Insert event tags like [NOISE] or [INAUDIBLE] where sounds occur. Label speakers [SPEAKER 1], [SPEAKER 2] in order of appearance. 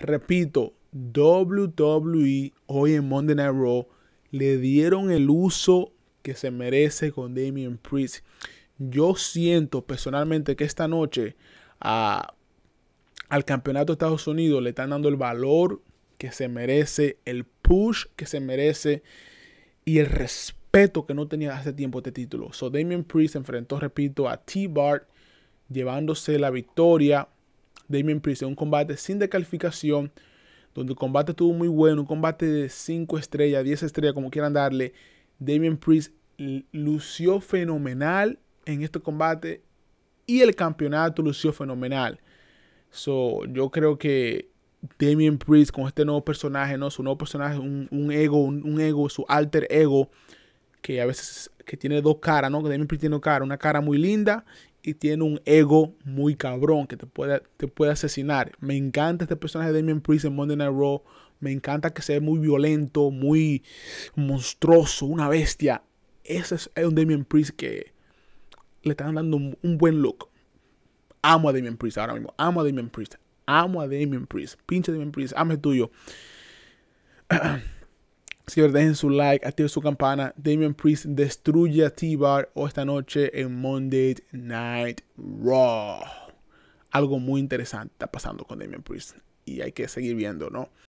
[SPEAKER 1] Repito, WWE hoy en Monday Night Raw le dieron el uso que se merece con Damian Priest. Yo siento personalmente que esta noche al campeonato de Estados Unidos le están dando el valor que se merece, el push que se merece y el respeto que no tenía hace tiempo este título. So Damien Priest enfrentó, repito, a T-Bart llevándose la victoria Damien Priest en un combate sin descalificación, donde el combate estuvo muy bueno, un combate de 5 estrellas, 10 estrellas, como quieran darle. Damien Priest lució fenomenal en este combate y el campeonato lució fenomenal. So, yo creo que Damien Priest con este nuevo personaje, ¿no? Su nuevo personaje, un, ego, un, ego, su alter ego, que a veces que tiene dos caras, ¿no? Que Priest tiene dos caras, una cara muy linda y tiene un ego muy cabrón que te puede, te puede asesinar. Me encanta este personaje de Damien Priest en Monday Night Raw. Me encanta que sea muy violento, muy monstruoso, una bestia. Ese es un Damien Priest que le están dando un, buen look. Amo a Damien Priest ahora mismo. Amo a Damien Priest. Amo a Damien Priest. Pinche Damien Priest. Amo el tuyo. [CLEARS THROAT] que dejen su like, activen su campana. Damien Priest destruye a T-Bar o esta noche en Monday Night Raw. Algo muy interesante está pasando con Damien Priest y hay que seguir viendo, ¿no?